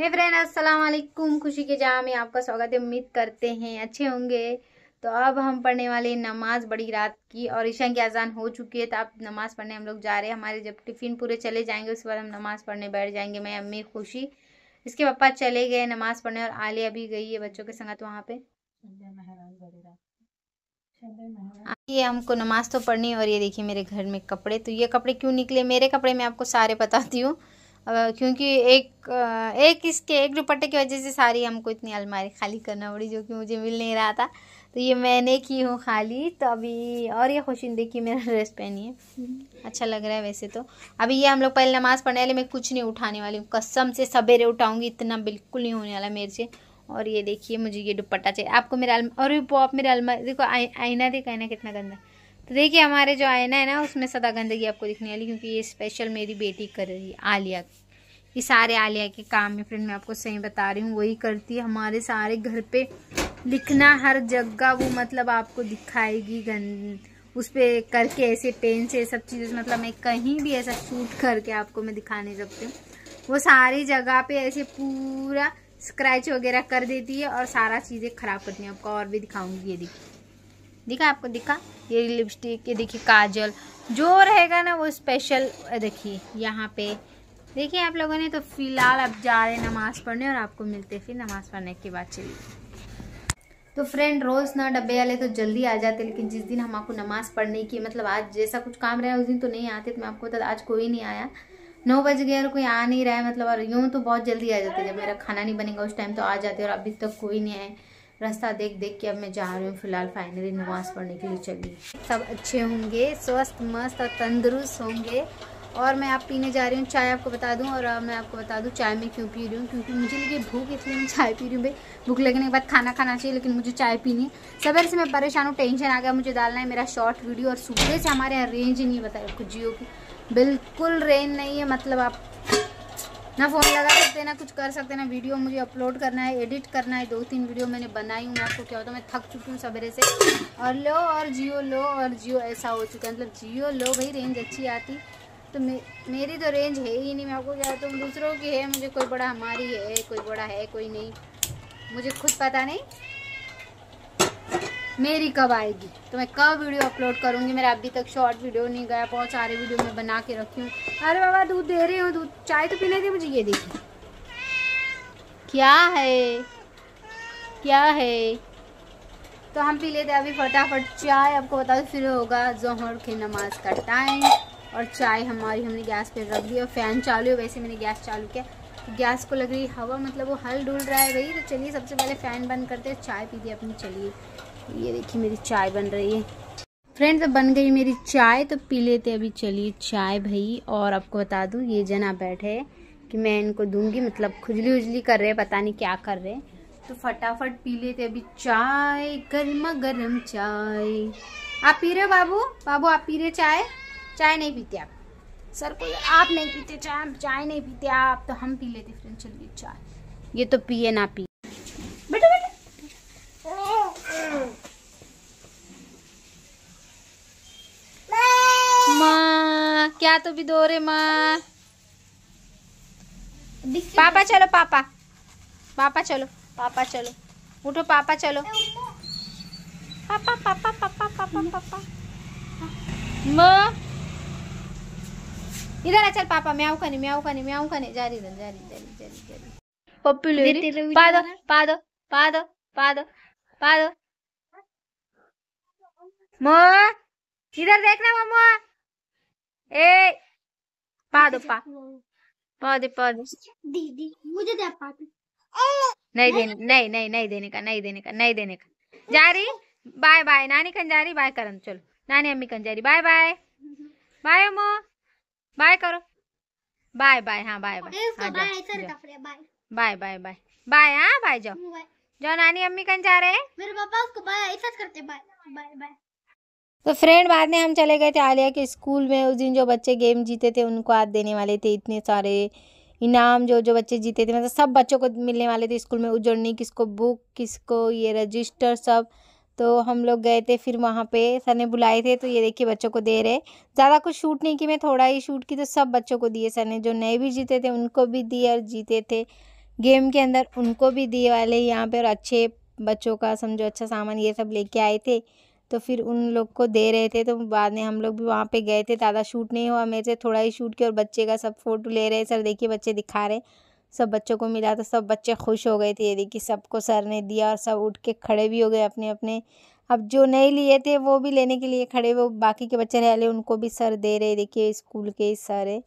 हे friend अस्सलाम वालेकुम खुशी के जहाँ में आपका स्वागत है उम्मीद करते हैं अच्छे होंगे तो अब हम पढ़ने वाले नमाज बड़ी रात की और ईशा की अजान हो चुकी है तो आप नमाज़ पढ़ने हम लोग जा रहे हैं हमारे जब टिफ़िन पूरे चले जाएंगे उसके बाद हम नमाज़ पढ़ने बैठ जाएंगे मैं अम्मी खुशी इसके पापा चले गए नमाज़ पढ़ने और आले अभी गई है बच्चों के संगत वहाँ पे हाँ, ये हमको नमाज़ तो पढ़नी और ये देखिए मेरे घर में कपड़े तो ये कपड़े क्यों निकले मेरे कपड़े मैं आपको सारे बताती हूँ क्योंकि एक एक इसके एक दुपट्टे की वजह से सारी हमको इतनी अलमारी खाली करना पड़ी जो कि मुझे मिल नहीं रहा था तो ये मैंने की हूँ खाली तो अभी और ये खुशी देखिए मेरा ड्रेस पहनी है अच्छा लग रहा है वैसे तो अभी ये हम लोग पहले नमाज़ पढ़ने वाले मैं कुछ नहीं उठाने वाली हूँ कसम से सवेरे उठाऊँगी इतना बिल्कुल नहीं होने वाला मेरे से और ये देखिए मुझे ये दुपट्टा चाहिए आपको मेरा और भी आप मेरे अलमारी देखो आईना देखा आईना कितना गंदा तो देखिए हमारे जो आयना है ना उसमें सदा गंदगी आपको दिखने वाली क्योंकि ये स्पेशल मेरी बेटी कर रही है आलिया ये सारे आलिया के काम है फ्रेंड मैं आपको सही बता रही हूँ वही करती है हमारे सारे घर पे लिखना हर जगह वो मतलब आपको दिखाएगी गंद उस पर करके ऐसे पेन से सब चीज़ें मतलब मैं कहीं भी ऐसा शूट करके आपको मैं दिखा नहीं सकती हूँ वो सारी जगह पे ऐसे पूरा स्क्रैच वगैरह कर देती है और सारा चीज़ें खराब करती है आपको और भी दिखाऊंगी ये देखिए दिखा आपको दिखा ये लिपस्टिक ये देखिए काजल जो रहेगा ना वो स्पेशल देखिए यहाँ पे देखिए आप लोगों ने तो फिलहाल आप जा रहे नमाज़ पढ़ने और आपको मिलते फिर नमाज़ पढ़ने के बाद चलिए तो फ्रेंड रोज़ ना डब्बे वाले तो जल्दी आ जाते लेकिन जिस दिन हम आपको नमाज़ पढ़ने की मतलब आज जैसा कुछ काम रहा है उस दिन तो नहीं आते तो मैं आपको बता आज कोई नहीं आया नौ बज गया और कोई आ नहीं रहा है मतलब और यूँ तो बहुत जल्दी आ जाते जब मेरा खाना नहीं बनेगा उस टाइम तो आ जाते और अभी तक तो कोई नहीं आया रास्ता देख देख के अब मैं जा रही हूँ फिलहाल फाइनली नमाज़ पढ़ने के लिए चली सब अच्छे होंगे स्वस्थ मस्त और तंदुरुस्त होंगे और मैं आप पीने जा रही हूँ चाय आपको बता दूँ और मैं आपको बता दूँ चाय में क्यों पी रही हूँ क्योंकि मुझे लगी भूख इसलिए मैं चाय पी रही हूँ भाई भूख लगने के बाद खाना खाना चाहिए लेकिन मुझे चाय पीनी है सवेरे से मैं परेशान हूँ टेंशन आ गया मुझे डालना है मेरा शॉर्ट वीडियो और सुबह से हमारे यहाँ रेंज नहीं बताया कुछ जियो की बिल्कुल रेंज नहीं है मतलब आप ना फ़ोन लगा सकते ना कुछ कर सकते ना वीडियो मुझे अपलोड करना है एडिट करना है दो तीन वीडियो मैंने बनाई हूँ मैं आपको क्या होता है मैं थक चुकी हूँ सवेरे से और लो और जियो लो और जियो ऐसा हो चुका है मतलब जियो लो भाई रेंज अच्छी आती तो मे, मेरी तो रेंज है ही नहीं मैं आपको क्या होता हूँ दूसरों की है मुझे कोई बड़ा हमारी है कोई बड़ा है कोई नहीं मुझे खुद पता नहीं मेरी कब आएगी तो मैं कब वीडियो अपलोड करूँगी मेरा अभी तक शॉर्ट वीडियो नहीं गया बहुत सारे वीडियो मैं बना के रखी हूँ अरे बाबा दूध दे रही हूँ दूध चाय तो पीने थी मुझे ये देखी क्या है क्या है तो हम पी लेते अभी फटाफट चाय आपको बता फिर होगा जहर की नमाज का टाइम और चाय हमारी हमने गैस पे रख दी और फैन चालू है वैसे मैंने गैस चालू किया गैस को लग रही हवा मतलब वो हल डुल रहा है भाई तो चलिए सबसे पहले फ़ैन बंद करते हैं चाय पी दी अपनी चलिए ये देखिए मेरी चाय बन रही है फ्रेंड्स अब बन गई मेरी चाय तो पी लेते अभी चलिए चाय भाई और आपको बता दूँ ये जना बैठे कि मैं इनको दूंगी मतलब खुजली उजली कर रहे हैं पता नहीं क्या कर रहे हैं तो फटाफट पी लेते अभी चाय गर्मा गर्म चाय आप पी रहे हो बाबू बाबू आप पी रहे चाय चाय नहीं पीते आप सर को आप नहीं पीते चाय चाय नहीं पीते आप तो हम पी लेते फ्रेंड चलिए चाय ये तो पिए ना पिए क्या तो भी दोरे रे पापा चलो पापा पापा चलो पापा चलो उठो पापा चलो पापा पापा पापा पापा हम्म। पापा माँ इधर आ चल पापा मैं कहीं मैं कने कहीं मैं म्याऊ कहीं जा रही जा रही जा रही जा रही जा रही पप्पू ले पा पादो पादो पादो पादो दो पा इधर देखना मामा ए पा दो पा दे दे मुझे दे पा नहीं देने नहीं नहीं नहीं देने का नहीं देने का नहीं देने का जा रही बाय बाय नानी कन जा रही बाय करम चलो नानी अम्मी कन जा रही बाय बाय बाय अमो बाय करो बाय बाय हाँ bye bye bye bye bye bye हाँ बाय जाओ जाओ नानी अम्मी कन जा रहे मेरे पापा उसको बाय ऐसा करते बाय बाय बाय तो फ्रेंड बाद में हम चले गए थे आलिया के स्कूल में उस दिन जो बच्चे गेम जीते थे उनको आज देने वाले थे इतने सारे इनाम जो जो बच्चे जीते थे मतलब सब बच्चों को मिलने वाले थे स्कूल में उजड़नी किसको बुक किसको ये रजिस्टर सब तो हम लोग गए थे फिर वहाँ पे सर ने बुलाए थे तो ये देखिए बच्चों को दे रहे ज़्यादा कुछ शूट नहीं की मैं थोड़ा ही शूट की तो सब बच्चों को दिए सर ने जो नए भी जीते थे उनको भी दिए और जीते थे गेम के अंदर उनको भी दिए वाले यहाँ पर और अच्छे बच्चों का समझो अच्छा सामान ये सब लेके आए थे तो फिर उन लोग को दे रहे थे तो बाद में हम लोग भी वहाँ पे गए थे ज़्यादा शूट नहीं हुआ मेरे से थोड़ा ही शूट किया और बच्चे का सब फ़ोटो ले रहे सर देखिए बच्चे दिखा रहे सब बच्चों को मिला तो सब बच्चे खुश हो गए थे ये देखिए सबको सर ने दिया और सब उठ के खड़े भी हो गए अपने अपने अब जो नहीं लिए थे वो भी लेने के लिए खड़े वो बाकी के बच्चे रह ले उनको भी सर दे रहे देखिए स्कूल के सर है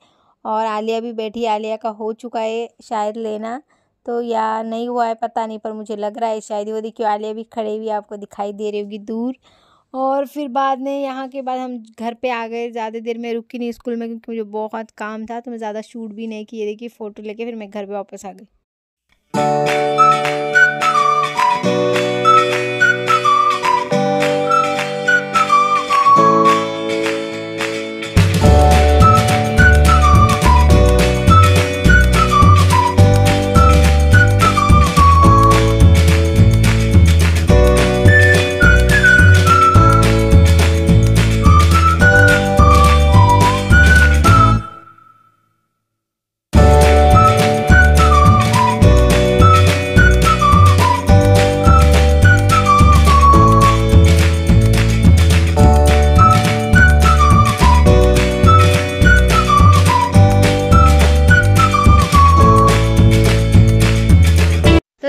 और आलिया भी बैठी आलिया का हो चुका है शायद लेना तो या नहीं हुआ है पता नहीं पर मुझे लग रहा है शायद वो देखिए आलिया भी खड़े हुई आपको दिखाई दे रही होगी दूर और फिर बाद में यहाँ के बाद हम घर पे आ गए ज़्यादा देर में रुकी नहीं स्कूल में क्योंकि मुझे बहुत काम था तो मैं ज़्यादा शूट भी नहीं किए देखिए फ़ोटो लेके फिर मैं घर पे वापस आ गई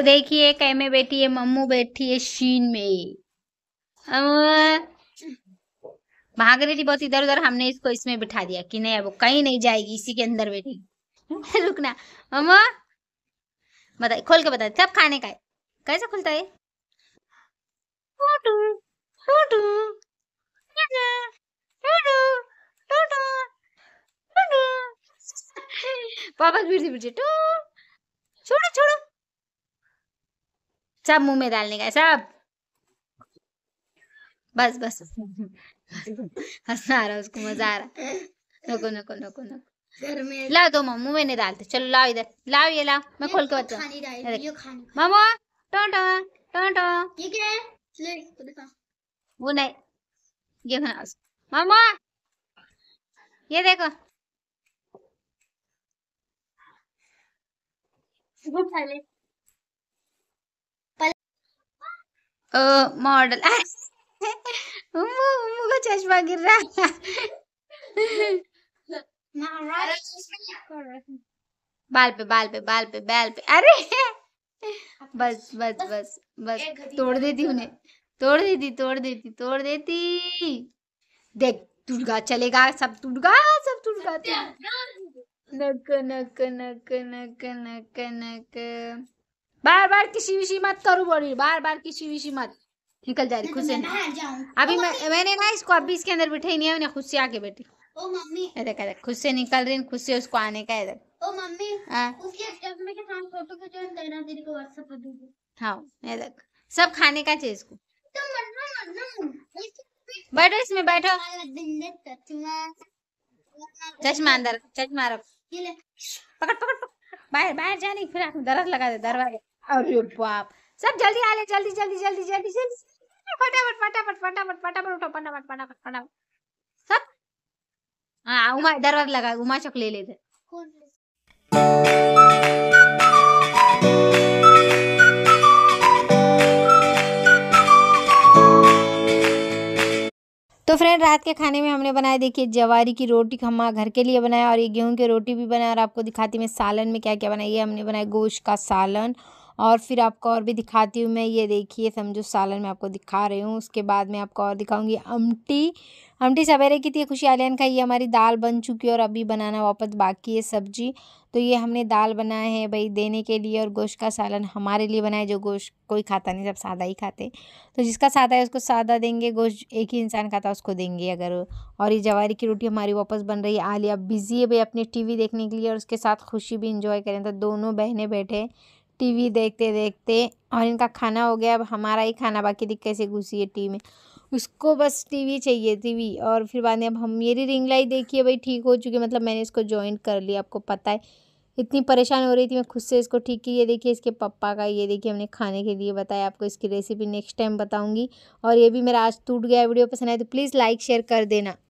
देखिए कै में बैठी है मम्मू बैठी है शीन में भाग रही थी बहुत इधर उधर हमने इसको इसमें बिठा दिया कि नहीं अब कहीं नहीं जाएगी इसी के अंदर बैठी रुकना मम्मा बता खोल के बता सब खाने का है कैसे खुलता है पापा छोड़ो छोड़ो सब मुंह में डालने का सब बस बस हंसना आ रहा उसको मजा आ रहा नको नको नको नको लाओ तो मम्मू में नहीं डालते चलो लाओ इधर लाओ ये लाओ मैं खोल के बताऊँ मामो टोटो टोटो ठीक है वो नहीं ये बना मामो ये देखो वो ले मॉडल का चश्मा गिर रहा बाल पे बाल पे बाल पे बाल पे अरे बस बस बस बस तोड़ देती उन्हें तोड़ देती तोड़ देती तोड़ देती देख टूटगा चलेगा सब टूटगा सब टूटगा नक नक नक नक नक नक बार बार किसी विषय मत करो बोली बार बार किसी विषय मत निकल जा रही तो खुद से अभी मैंने ना इसको अभी इसके अंदर बैठे नहीं है उन्हें खुद से आके बैठी ओ मम्मी देख खुद से निकल रही खुद से उसको आने का इधर ओ मम्मी हाँ। उसके हाँ ये देख सब खाने का चाहिए इसको बैठो इसमें बैठो चश्मा अंदर चश्मा रखो पकड़ पकड़ पकड़ बाहर बाहर जाने फिर दरवाजा लगा दे दरवाजा अरे बाप सब जल्दी आ ले जल्दी जल्दी जल्दी जल्दी जल्दी फटाफट फटाफट फटाफट फटाफट उठो फटाफट फटाफट फटाफट सब हाँ उमा दरवाजा लगा उमा चक ले लेते तो फ्रेंड रात के खाने में हमने बनाया देखिए जवारी की रोटी हम घर के लिए बनाया और ये गेहूं की रोटी भी बनाया और आपको दिखाती मैं सालन में क्या क्या बनाई ये हमने बनाया गोश्त का सालन और फिर आपको और भी दिखाती हूँ मैं ये देखिए समझो सालन में आपको दिखा रही हूँ उसके बाद मैं आपको और दिखाऊंगी अमटी अमटी सवेरे की थी खुशी आलियान खाई ये हमारी दाल बन चुकी है और अभी बनाना वापस बाकी है सब्जी तो ये हमने दाल बनाए है भाई देने के लिए और गोश्त का सालन हमारे लिए बनाए जो गोश्त कोई खाता नहीं सब सादा ही खाते तो जिसका सादा है उसको सादा देंगे गोश्त एक ही इंसान खाता है उसको देंगे अगर और ये जवारी की रोटी हमारी वापस बन रही है आलिया बिज़ी है भाई अपनी टीवी देखने के लिए और उसके साथ खुशी भी इंजॉय करें तो दोनों बहनें बैठे टीवी देखते देखते और इनका खाना हो गया अब हमारा ही खाना बाकी दिख कैसे घुसी है टी में उसको बस टीवी चाहिए टीवी और फिर बाद में अब हम मेरी रिंग लाइट देखिए भाई ठीक हो चुकी मतलब मैंने इसको ज्वाइन कर लिया आपको पता है इतनी परेशान हो रही थी मैं खुद से इसको ठीक की ये देखिए इसके पप्पा का ये देखिए हमने खाने के लिए बताया आपको इसकी रेसिपी नेक्स्ट टाइम बताऊँगी और ये भी मेरा आज टूट गया वीडियो पसंद आया तो प्लीज़ लाइक शेयर कर देना